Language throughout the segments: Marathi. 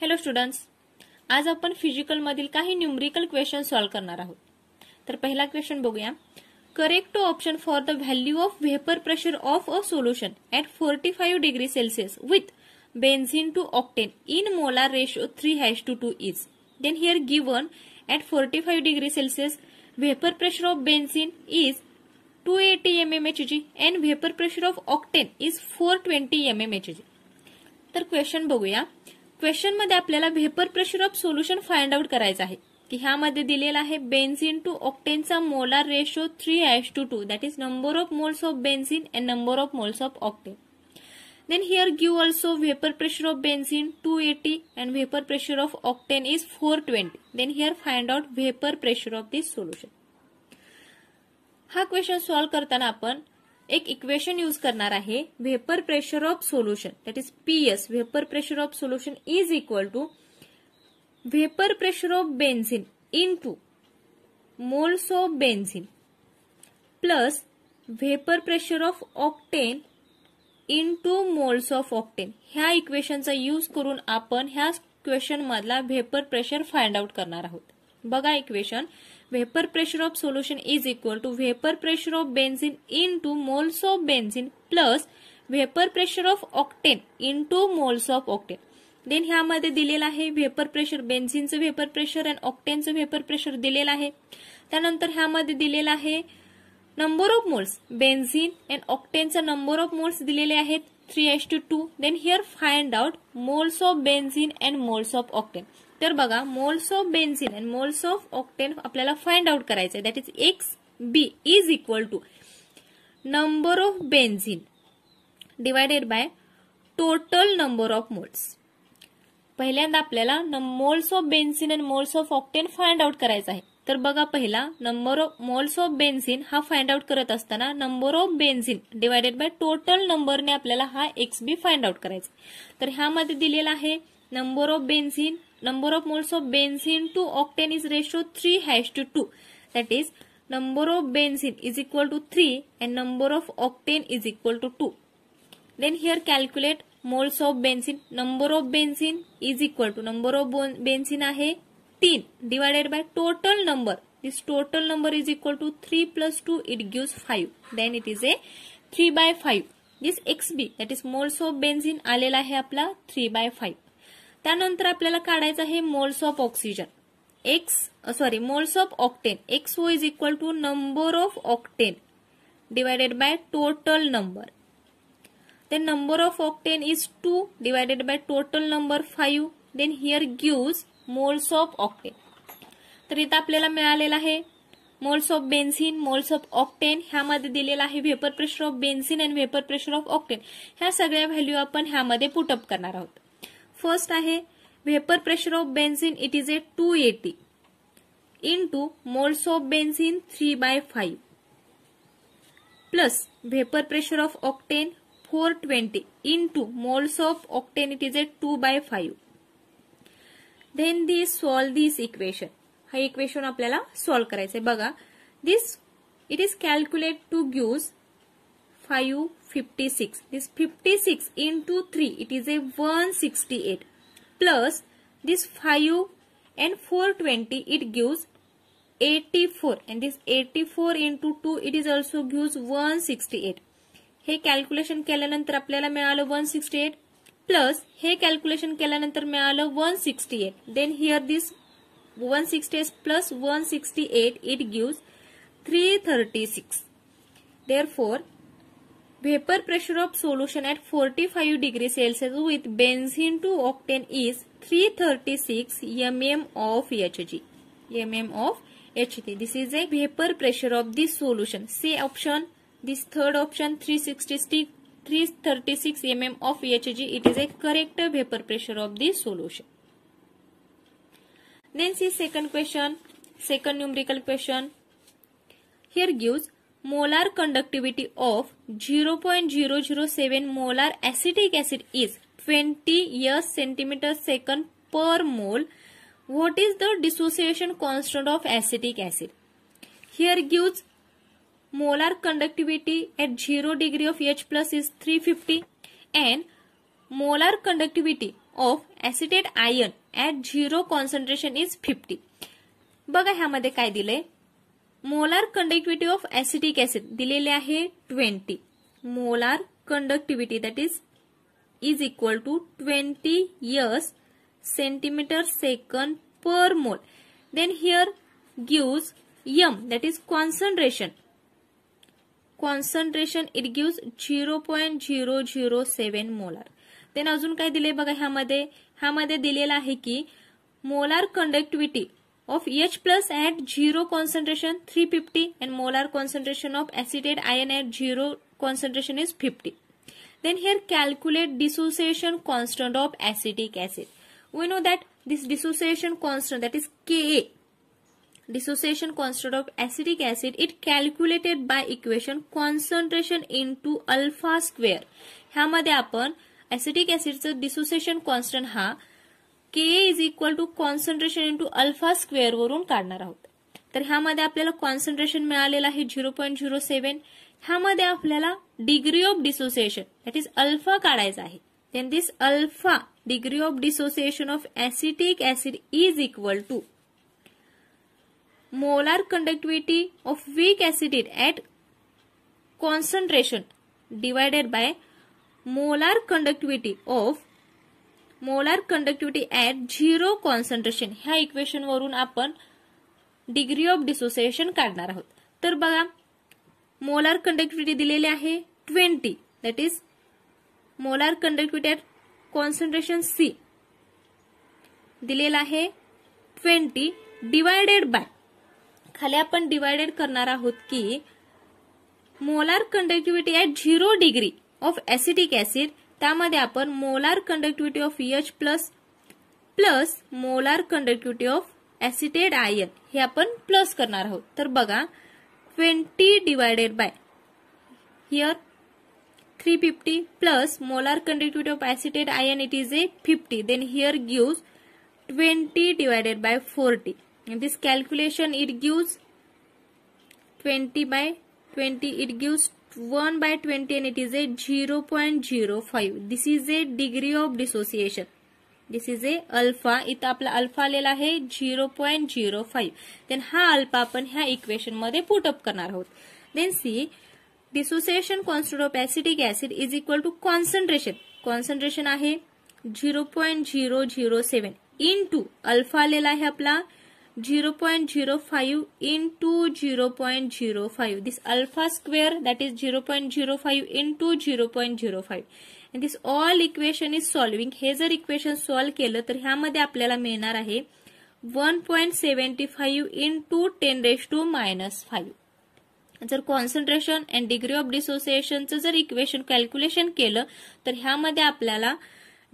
हेलो स्टूडेंट्स आज आपण फिजिकलमधील काही न्यूमरिकल क्वेश्चन सॉल्व करणार आहोत तर पहिला क्वेश्चन बघूया correct option for the value of vapour pressure of a solution at forty five degree Celsius with benzene to octane in molar ratio three hash two two is then here given at forty five degree Celsius vapour pressure of benzene is two eighty M M H G and vapour pressure of octane is four twenty M M H G तर क्वेश्चन बघूया क्वेश्चन मध्ये आपल्याला vapour pressure of solution find out करायचं आहे की ह्यामध्ये दिलेला आहे बेन्झिन टू ऑक्टेनचा molar ratio three ash two two that is number of moles of benzene and number of moles of octane then here give also vapour pressure of benzene two eighty and vapour pressure of octane is four twenty then here find out vapour pressure of this solution हा क्वेश्चन सॉल्व करताना आपण एक इक्वेशन यूज करणार आहे vapour pressure of solution that is PS vapour pressure of solution is equal to vapour pressure of benzene into moles of benzene plus vapour pressure of octane into moles of octane ह्या इक्वेशनचा यूज करून आपण ह्या क्वेशन मधला व्हेपर प्रेशर फाइंड आउट करणार आहोत बघा equation pressure of solution is equal to vapour pressure of benzene into moles of benzene plus vapour pressure of octane into moles of octane then ह्यामध्ये दिलेलं आहे व्हेपर प्रेशर बेन्झिनचं व्हेपर प्रेशर अँड ऑक्टेनचं व्हेपर प्रेशर दिलेलं आहे त्यानंतर ह्यामध्ये दिलेलं आहे number of moles benzene and ऑक्टेनचा नंबर ऑफ मोल्स दिलेले आहेत three H two two then here find out moles of benzene and moles of octane तर बघा moles of benzene and moles of octane आपल्याला फाइंड आउट करायचं आहे that is X B is equal to number of benzene divided by total number of moles पहिल्यांदा आपल्याला moles of benzene and moles of octane find out करायचा आहे तर बघा पहिला number of moles of benzene हा फाइंड आउट करत असताना number of benzene divided by total नंबरने आपल्याला हा एक्स बी फाइंड आउट करायचा तर ह्यामध्ये दिलेला आहे number of benzene number of moles of benzene to octane is ratio 3 has to 2 that is number of benzene is equal to 3 and number of octane is equal to 2 then here calculate moles of benzene number of benzene is equal to number of benzene a 3 divided by total number this total number is equal to 3 plus 2 it gives 5 then it is a 3 by 5 this xb that is moles of benzene alela hai apla 3 by 5 त्यानंतर आपल्याला काढायचं आहे moles of oxygen X sorry moles of octane X O is equal to number of octane divided by total number then number of octane is two divided by total number five then here guys moles of octane तर इथं आपल्याला मिळालेला आहे moles of benzene moles of octane ह्यामध्ये दिलेला आहे vapour pressure of benzene and vapour pressure of octane ह्या सगळ्या व्हॅल्यू आपण ह्यामध्ये पुटअप करणार आहोत फर्स्ट आहे vapour pressure of benzene it is a two eighty into moles of benzene three by five plus vapour pressure of octane four twenty two moles of octane it is a two by five then this solve this equation हा इक्वेशन आपल्याला सॉल्व्ह आहे बघा this it is calculate to guys 5 56 this 56 into 3 it is a 168 plus this 5 and 420 it gives 84 and this 84 into 2 it is also gives 168 हे कॅल्क्युलेशन केल्यानंतर आपल्याला मिळालं वन सिक्स्टी एट प्लस हे कॅल्क्युलेशन केल्यानंतर मिळालं one sixty eight then here this one sixty eight plus one sixty eight it gives three thirty six there four vapor pressure of solution at 45 degree Celsius with benzene to octane is 336 mm of Hg. mm of Hg. This is a vapor pressure of the solution. C option, this third option 366, 336 mm of Hg. It is a correct vapor pressure of the solution. Then see second question, second numerical question. Here gives molar conductivity of zero point zero zero seven molar acetic acid is twenty S centimetre second per mole what is the dissociation constant of acetic acid here gives molar conductivity at zero degree of H plus is three fifty and molar conductivity of acetate ion at zero concentration is fifty बघा ह्यामध्ये काय दिलंय molar conductivity of acetic acid दिलेले आहे twenty molar conductivity that is is equal to twenty years centimetre second per mole then here gives M that is concentration concentration it gives zero point zero zero seven molar then अजून काय दिले बघा ह्यामध्ये ह्यामध्ये दिलेलं आहे की molar conductivity of H plus at 0 concentration 350 and molar concentration of acetate ion at 0 concentration is 50. Then here calculate dissociation constant of acetic acid. We know that this dissociation constant that is Ka dissociation constant of acetic acid it calculated by equation concentration into alpha square ह्यामध्ये आपण acetic acid's dissociation constant ha. K is equal to concentration into alpha square वरून काढणार आहोत तर ह्यामध्ये आपल्याला कॉन्सन्ट्रेशन मिळालेलं आहे झिरो पॉईंट झिरो सेव्हन ह्यामध्ये आपल्याला degree of dissociation that is alpha काढायचा आहे then this alpha degree of dissociation of acetic acid is equal to molar conductivity of weak acid at concentration divided by molar conductivity of molar conductivity at zero concentration ह्या इक्वेशन वरून आपण डिग्री ऑफ डिसोसिएशन काढणार आहोत तर बघा मोलार कंडक्टिव्हिटी दिलेली आहे twenty that is molar conductivity at concentration C दिलेला आहे ट्वेंटी डिवायडेड बाय खाली आपण डिवायडेड करणार आहोत की molar conductivity at zero degree of acetic acid त्यामध्ये आपण molar conductivity of H e plus plus molar conductivity of acetate ion हे आपण प्लस करणार आहोत तर बघा twenty divided by here three fifty plus molar conductivity of acetate ion it is a fifty then here gives twenty divided by forty this calculation it gives twenty by twenty it gives one by twenty and it is a zero point zero five this is a degree of dissociation this is a alpha इथं आपला अल्फा आलेला आहे zero point zero five then हा अल्फा आपण ह्या इक्वेशन मध्ये पुटअप करणार आहोत then C dissociation constant of acidic acid is equal to concentration concentration आहे zero point zero zero seven into alpha आलेला आहे आपला zero point zero five to zero point zero five this alpha square that is zero point zero five to zero point zero five this all equation is solving हे जर इक्वेशन सॉल्व्ह केलं तर ह्यामध्ये आपल्याला मिळणार आहे one point seventy five into ten dash to minus five जर कॉन्सन्ट्रेशन अँड डिग्री ऑफ डिसोसिएशनचं जर इक्वेशन कॅल्क्युलेशन केलं तर ह्यामध्ये आपल्याला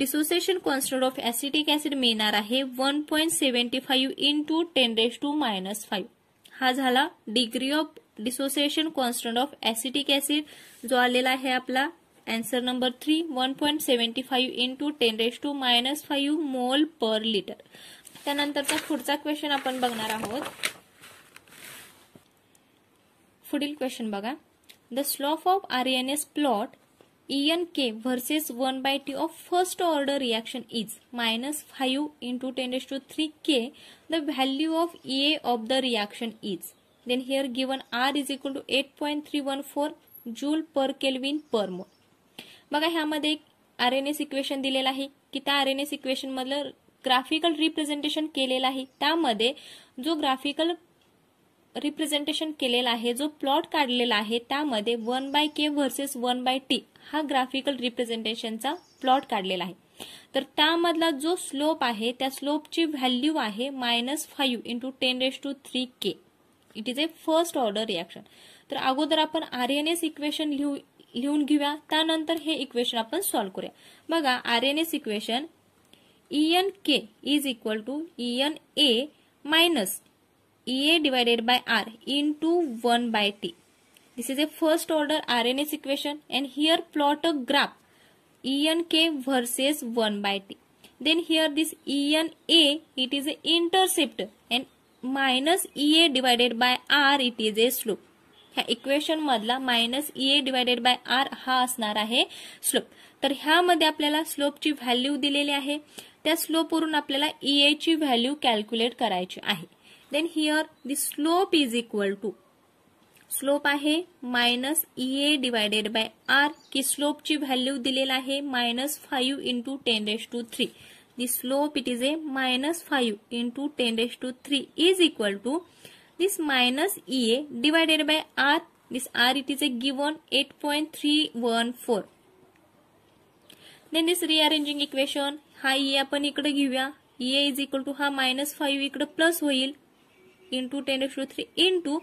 dissociation constant of acetic acid मिळणार आहे one point seventy five into ten raise to minus five हा झाला degree of dissociation constant of acetic acid जो आलेला आहे आपला answer number three one point seventy five into ten raise to minus five mole per litre त्यानंतरचा पुढचा क्वेश्चन आपण बघणार आहोत पुढील क्वेश्चन बघा the slope of Arrhenius plot E N K versus one by T of first order reaction is minus five into ten S to three K the value of A of the reaction is then here given R is equal to eight point three one four joule per बघा ह्यामध्ये एक आर एन एस इक्वेशन दिलेलं आहे की त्या आर एन एस इक्वेशन मधलं ग्राफिकल रिप्रेझेंटेशन केलेलं आहे त्यामध्ये जो ग्राफिकल रिप्रेझेंटेशन केलेला आहे जो प्लॉट काढलेला आहे त्यामध्ये one by K versus one by T हा ग्राफिकल रिप्रेझेंटेशनचा प्लॉट काढलेला आहे तर त्यामधला जो स्लोप आहे त्या स्लोपची व्हॅल्यू आहे minus five into ten raise to three K it is a first order reaction तर अगोदर आपण आर एन एस इक्वेशन लिहू लिहून घेऊया त्यानंतर हे इक्वेशन आपण सॉल्व्ह करूया बघा Arrhenius equation E N K is equal to E N A minus EA divided by R into 1 by T. This is a first order RNS equation and here plot a graph ENK versus 1 by T. Then here this A, it is a intercept and minus EA divided by R it is a slope. ह्या इक्वेशन मधला minus A divided by R हा असणार आहे स्लोप तर slope आपल्याला value व्हॅल्यू दिलेली आहे त्या स्लोपवरून आपल्याला ea chi व्हॅल्यू कॅल्क्युलेट करायची आहे then here the slope is equal to slope आहे minus E A divided by R की स्लोपची व्हॅल्यू दिलेला आहे minus five into ten raise to three the slope it is a minus five into ten raise to three is equal to this minus E A divided by R this R it is a given eight point three one four then this rearranging equation हा ई e आपण इकडे घेऊया E A is equal to हा मायनस फाईव्ह इकडे प्लस होईल into ten X to three into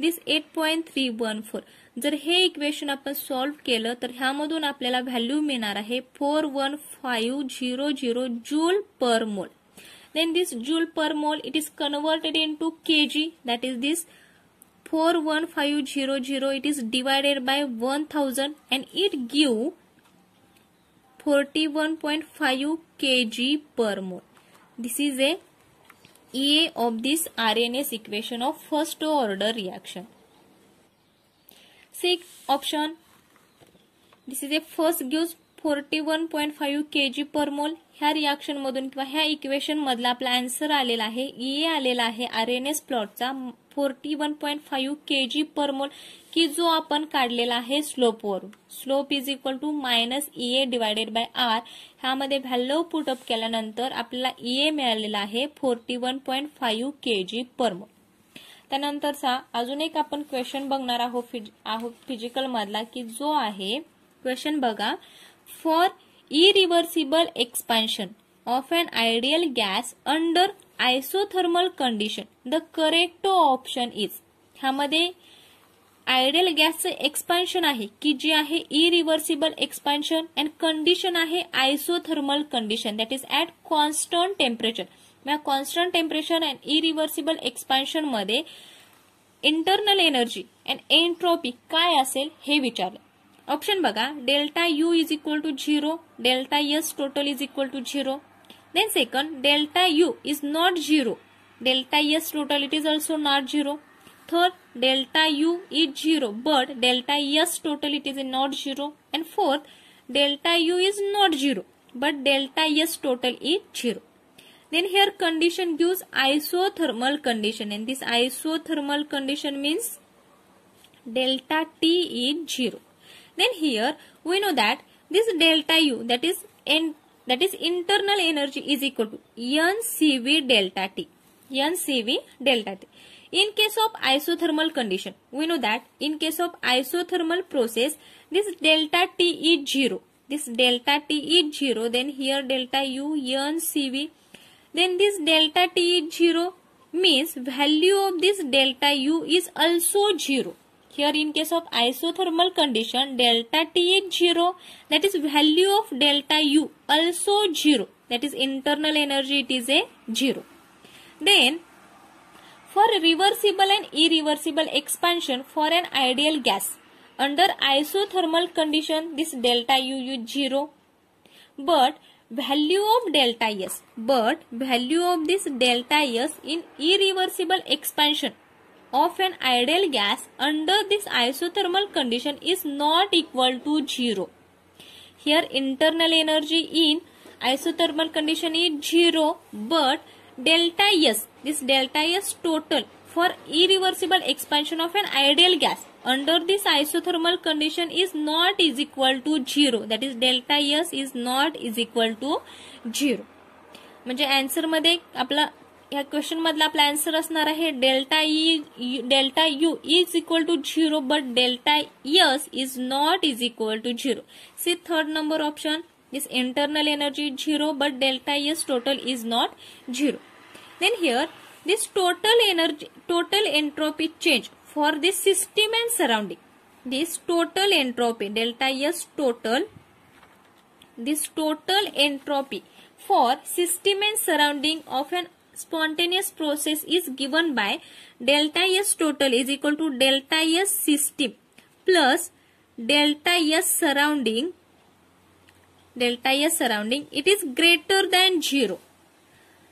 this eight point three one four जर हे इक्वेशन आपण सॉल्व्ह केलं तर ह्यामधून आपल्याला व्हॅल्यू मिळणार आहे four one five zero zero joule per mole then this joule per mole it is converted into K J that is this four one five zero zero it is divided by one thousand and it give forty one point five K J per mole this is a A of this RNS equation of first order reaction. Sixth option. This is a first gives 41.5 kg per mole ह्या रिॲक्शन मधून किंवा ह्या इक्वेशन मधला आपला आन्सर आलेला आहे ए e आलेला आहे आर एन एस प्लॉटचा forty one point five K J per की जो आपण काढलेला आहे स्लोपवर slope is equal to minus A divided by R ह्यामध्ये व्हॅल्यू पुटअप केल्यानंतर आपल्याला ए e मिळालेला आहे forty one point five K J per त्यानंतरचा अजून एक आपण क्वेश्चन बघणार आहोत आहोत फिजिकल मधला की जो आहे क्वेश्चन बघा for reversible expansion of an ideal gas under isothermal condition the correct option is ह्यामध्ये आयडियल गॅसचं एक्सपॅन्शन आहे की जे आहे इरिव्हर्सिबल एक्सपॅन्शन अँड कंडिशन आहे isothermal condition that is at constant temperature constant temperature and irreversible expansion मध्ये इंटरनल एनर्जी अँड एन्ट्रॉपी काय असेल हे विचारलं ऑप्शन बघा delta U is equal to zero delta S total is equal to zero then second delta U is not zero delta S total it is also not zero third delta U is zero but delta S total it is a not zero and fourth delta U is not zero but delta S total is zero here condition use isothermal condition and this isothermal condition means delta T is zero Then here we know that this delta U that is in, that is internal energy is equal to NCV delta T. NCV delta T. In case of isothermal condition, we know that in case of isothermal process, this delta T is 0. This delta T is 0. Then here delta U, NCV. Then this delta T is 0 means value of this delta U is also 0. Here in case of isothermal condition, delta T is 0, that is value of delta U also 0, that is internal energy it is a 0. Then for reversible and irreversible expansion for an ideal gas, under isothermal condition this delta U is 0, but value of delta S, but value of this delta S in irreversible expansion of an ideal gas under this isothermal condition is not equal to zero here internal energy in isothermal condition is zero but delta S this S total for irreversible expansion of an ideal gas under this isothermal condition is not is equal to zero that is delta S is not is equal to zero म्हणजे अँसरमध्ये आपला या क्वेश्चन मधला आपला आन्सर असणार आहे delta E delta U is equal to zero but delta S is not is equal to zero C third number option is internal energy zero but delta S total is not zero then here this total energy total entropy change for this system and surrounding this total entropy delta S total this total entropy for system and surrounding of an spontaneous process is given by delta S total is equal to delta S system plus delta S surrounding delta S surrounding it is greater than 0.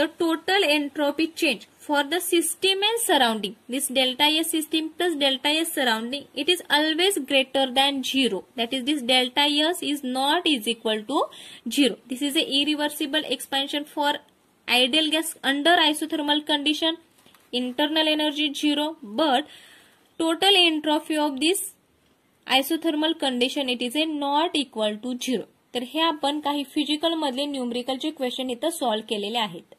The total entropy change for the system and surrounding this delta S system plus delta S surrounding it is always greater than 0 that is this delta S is not is equal to 0 this is a irreversible expansion for ideal gas under isothermal condition internal energy zero but total entropy of this isothermal condition it is a not equal to zero तर हे आपण काही फिजिकल मधले न्युमरिकलचे क्वेश्चन इथं सॉल्व्ह केलेले आहेत